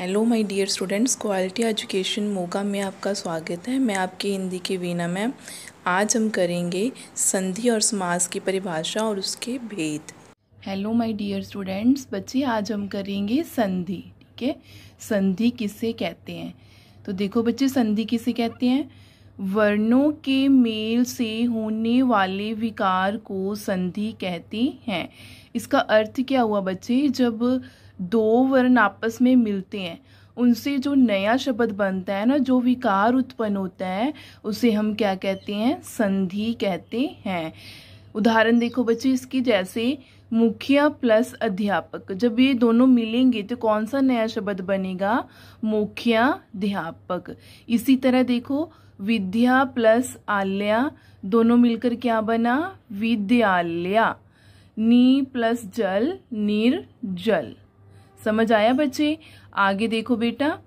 Hello my dear students quality education Moga में आपका स्वागत है मैं आपकी हिंदी की वीना मैम आज हम करेंगे संधि और समास की परिभाषा और उसके भेद हेलो माय डियर स्टूडेंट्स बच्चे आज हम करेंगे संधि ठीक है संधि किसे कहते हैं तो देखो बच्चे संधि किसे कहते हैं वर्णों के मेल से होने वाले विकार को संधि कहते हैं इसका अर्थ क्या हुआ बच्चे जब दो वर्ण आपस में मिलते हैं उनसे जो नया शब्द बनता है ना जो विकार उत्पन्न होता है उसे हम क्या कहते हैं संधि कहते हैं उदाहरण देखो बच्चे इसकी जैसे मुखिया प्लस अध्यापक जब ये दोनों मिलेंगे तो कौन सा नया शब्द बनेगा मुखिया अध्यापक इसी तरह देखो विद्या प्लस आल्या दोनों मिलकर क्या बना विद्यालय नी प्लस जल निर्जल समझ आया बच्चे आगे देखो बेटा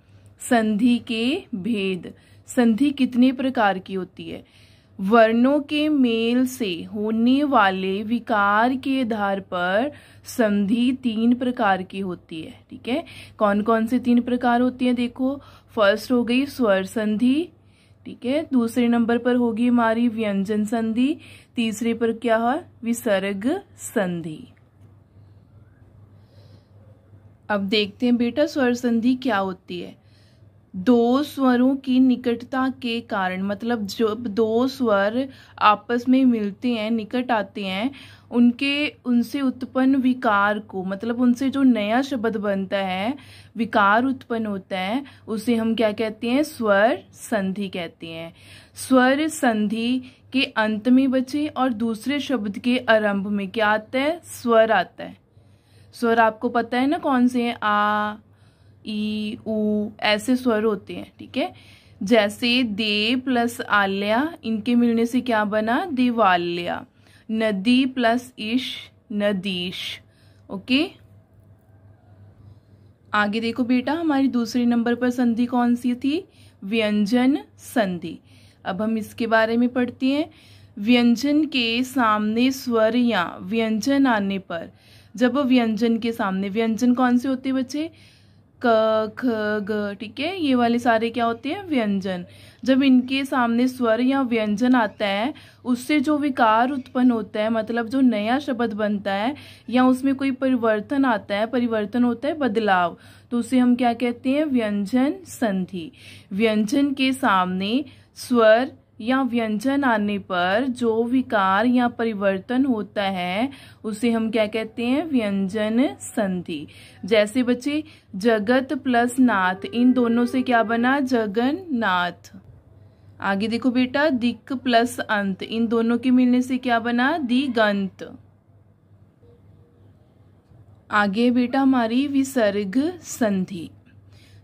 संधि के भेद संधि कितने प्रकार की होती है वर्णों के मेल से होने वाले विकार के आधार पर संधि तीन प्रकार की होती है ठीक है कौन कौन से तीन प्रकार होती है देखो फर्स्ट हो गई स्वर संधि ठीक है दूसरे नंबर पर होगी हमारी व्यंजन संधि तीसरे पर क्या है विसर्ग संधि अब देखते हैं बेटा स्वर संधि क्या होती है दो स्वरों की निकटता के कारण मतलब जब दो स्वर आपस में मिलते हैं निकट आते हैं उनके उनसे उत्पन्न विकार को मतलब उनसे जो नया शब्द बनता है विकार उत्पन्न होता है उसे हम क्या कहते हैं स्वर संधि कहते हैं स्वर संधि के अंत में बचे और दूसरे शब्द के आरंभ में क्या आता है स्वर आता है स्वर आपको पता है ना कौन से हैं आ ई ऊ ऐसे स्वर होते हैं ठीक है ठीके? जैसे दे प्लस आल्या इनके मिलने से क्या बना दिवाल्या नदी प्लस ईश नदीश ओके आगे देखो बेटा हमारी दूसरे नंबर पर संधि कौन सी थी व्यंजन संधि अब हम इसके बारे में पढ़ते हैं व्यंजन के सामने स्वर या व्यंजन आने पर जब व्यंजन के सामने व्यंजन कौन से होते हैं बच्चे क ख ग ठीक है ये वाले सारे क्या होते हैं व्यंजन जब इनके सामने स्वर या व्यंजन आता है उससे जो विकार उत्पन्न होता है मतलब जो नया शब्द बनता है या उसमें कोई परिवर्तन आता है परिवर्तन होता है बदलाव तो उसे हम क्या कहते हैं व्यंजन संधि व्यंजन के सामने स्वर या व्यंजन आने पर जो विकार या परिवर्तन होता है उसे हम क्या कहते हैं व्यंजन संधि जैसे बच्चे जगत प्लस नाथ इन दोनों से क्या बना जगन नाथ आगे देखो बेटा दिक प्लस अंत इन दोनों के मिलने से क्या बना दिगंत आगे बेटा हमारी विसर्ग संधि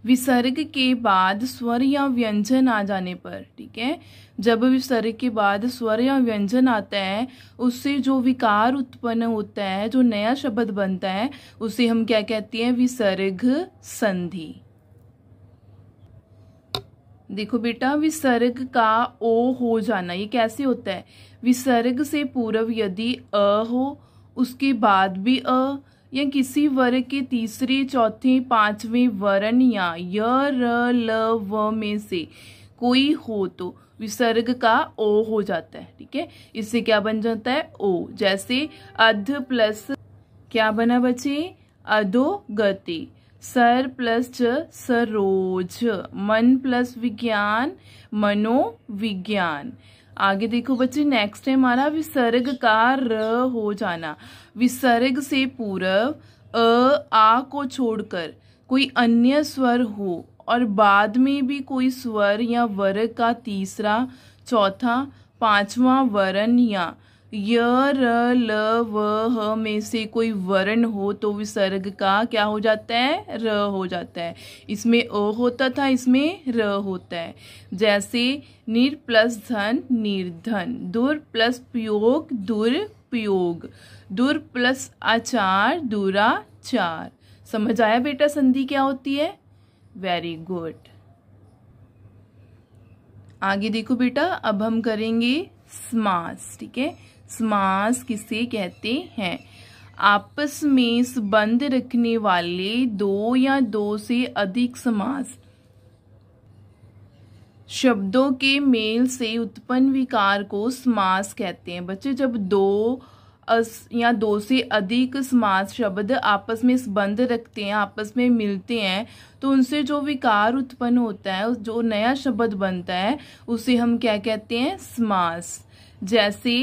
विसर्ग के बाद स्वर या व्यंजन आ जाने पर ठीक है जब विसर्ग के बाद स्वर या व्यंजन आता है उससे जो विकार उत्पन्न होता है जो नया शब्द बनता है उसे हम क्या कहते हैं विसर्ग संधि देखो बेटा विसर्ग का ओ हो जाना ये कैसे होता है विसर्ग से पूर्व यदि अ हो उसके बाद भी अ या किसी वर्ग के तीसरे चौथे पांचवें वर्ण या य र ल व में से कोई हो तो विसर्ग का ओ हो जाता है ठीक है इससे क्या बन जाता है ओ जैसे अध प्लस क्या बना बचे अधो गति सर प्लस च सरोज मन प्लस विज्ञान मनोविज्ञान आगे देखो बच्चे नेक्स्ट है हमारा विसर्ग का र हो जाना विसर्ग से पूर्व अ आ को छोड़कर कोई अन्य स्वर हो और बाद में भी कोई स्वर या वर्ग का तीसरा चौथा पांचवा वर्ण या य र ल व ह में से कोई वर्ण हो तो विसर्ग का क्या हो जाता है र हो जाता है इसमें अ होता था इसमें र होता है जैसे निर प्लस धन निर्धन दुर प्लस प्रयोग दुर्पयोग दुर प्लस आचार दुराचार समझ आया बेटा संधि क्या होती है वेरी गुड आगे देखो बेटा अब हम करेंगे समास ठीक है समास किसे कहते हैं आपस में संबंध रखने वाले दो या दो से अधिक समास शब्दों के मेल से उत्पन्न विकार को समास कहते हैं बच्चे जब दो अस या दो से अधिक समास शब्द आपस में संबंध रखते हैं आपस में मिलते हैं तो उनसे जो विकार उत्पन्न होता है जो नया शब्द बनता है उसे हम क्या कहते हैं समास जैसे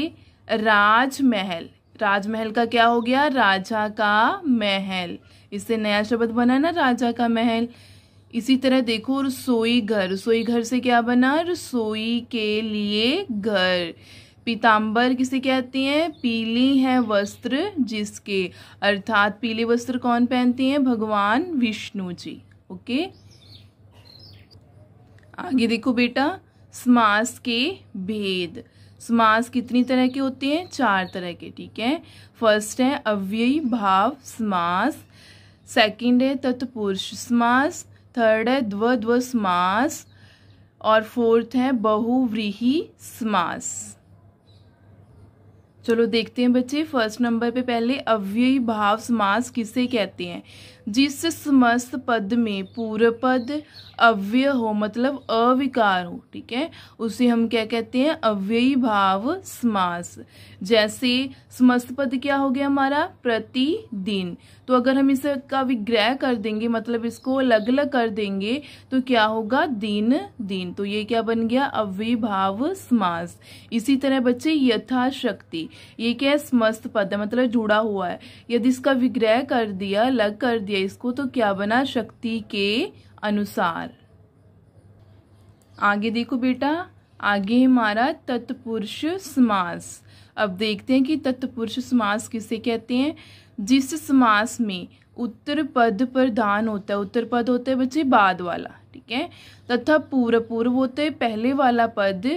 राजमहल राजमहल का क्या हो गया राजा का महल इससे नया शब्द बना ना राजा का महल इसी तरह देखो रसोई घर रसोई घर से क्या बना रसोई के लिए घर पीताम्बर किसे कहते हैं पीली है वस्त्र जिसके अर्थात पीले वस्त्र कौन पहनती हैं भगवान विष्णु जी ओके आगे देखो बेटा समास के भेद समास कितनी तरह के होते हैं चार तरह के ठीक है फर्स्ट है अव्ययी भाव समास सेकंड है तत्पुरुष समास थर्ड है द्व द्व समास और फोर्थ है बहुव्रीही समास चलो देखते हैं बच्चे फर्स्ट नंबर पे पहले अव्ययी भाव समास किसे कहते हैं जिस समस्त पद में पूर्व पद अव्यय हो मतलब अविकार हो ठीक है उसे हम क्या कहते हैं अव्ययी भाव समास जैसे समस्त पद क्या हो गया हमारा प्रतिदिन तो अगर हम इसका विग्रह कर देंगे मतलब इसको अलग अलग कर देंगे तो क्या होगा दिन दिन तो ये क्या बन गया अव्ययी भाव समास इसी तरह बच्चे यथाशक्ति ये क्या है समस्त पद मतलब जुड़ा हुआ है यदि इसका विग्रह कर दिया अलग कर दिया है इसको तो क्या बना शक्ति के अनुसार आगे देखो बेटा आगे हमारा तत्पुरुष समास अब देखते हैं कि तत्पुरुष समास किसे कहते हैं जिस समास में उत्तर पद प्रधान होता है उत्तर पद होता है बच्चे बाद वाला ठीक है तथा पूर्व पूर्व होते है पहले वाला पद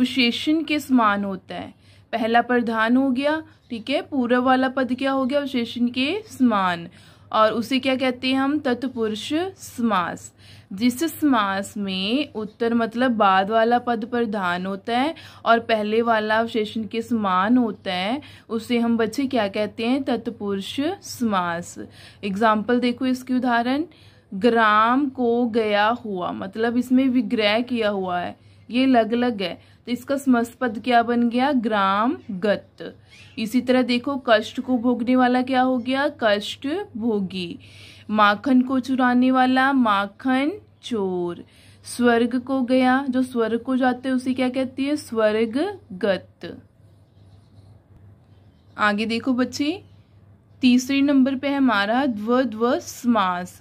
विशेषण के समान होता है पहला प्रधान हो गया ठीक है पूर्व वाला पद क्या हो गया विशेषण के समान और उसे क्या कहते हैं हम तत्पुरुष समास जिस समास में उत्तर मतलब बाद वाला पद प्रधान होता है और पहले वाला अवशेषण के समान होता है उसे हम बच्चे क्या कहते हैं तत्पुरुष समास एग्जाम्पल देखो इसके उदाहरण ग्राम को गया हुआ मतलब इसमें विग्रह किया हुआ है ये अलग अलग है तो इसका समस्त पद क्या बन गया ग्राम गत इसी तरह देखो कष्ट को भोगने वाला क्या हो गया कष्ट भोगी माखन को चुराने वाला माखन चोर स्वर्ग को गया जो स्वर्ग को जाते उसे क्या कहती है स्वर्ग गत आगे देखो बच्चे तीसरे नंबर पे है हमारा द्व द्व समास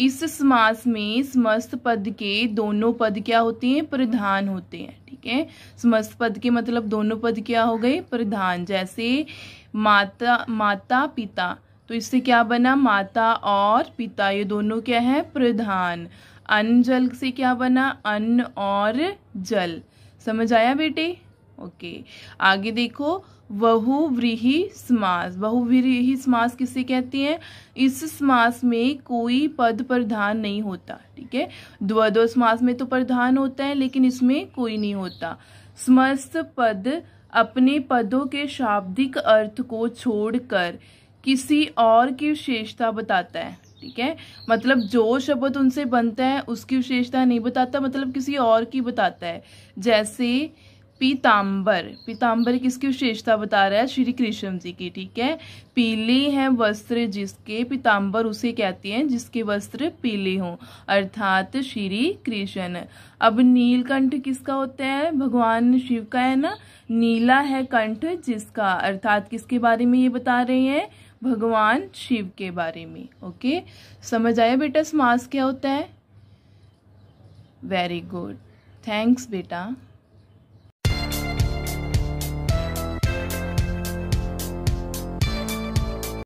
इस समास में समस्त पद के दोनों पद क्या होते हैं प्रधान होते हैं ठीक है समस्त पद के मतलब दोनों पद क्या हो गए प्रधान जैसे माता माता पिता तो इससे क्या बना माता और पिता ये दोनों क्या है प्रधान अन्न जल से क्या बना अन्न और जल समझ आया बेटे ओके आगे देखो बहुव्रीही समास बहुव्रीही समास किसे कहते हैं इस समास में कोई पद प्रधान नहीं होता ठीक है द्वदो समास में तो प्रधान होता है लेकिन इसमें कोई नहीं होता समस्त पद अपने पदों के शाब्दिक अर्थ को छोड़कर किसी और की विशेषता बताता है ठीक है मतलब जो शब्द उनसे बनता है उसकी विशेषता नहीं बताता मतलब किसी और की बताता है जैसे पीताम्बर पीताम्बर किसकी विशेषता बता रहा है श्री कृष्ण जी की ठीक है पीले हैं वस्त्र जिसके पीताम्बर उसे कहते हैं जिसके वस्त्र पीले हों अर्थात श्री कृष्ण अब नीलकंठ किसका होता है भगवान शिव का है ना नीला है कंठ जिसका अर्थात किसके बारे में ये बता रहे हैं भगवान शिव के बारे में ओके समझ आया बेटा समास क्या होता है वेरी गुड थैंक्स बेटा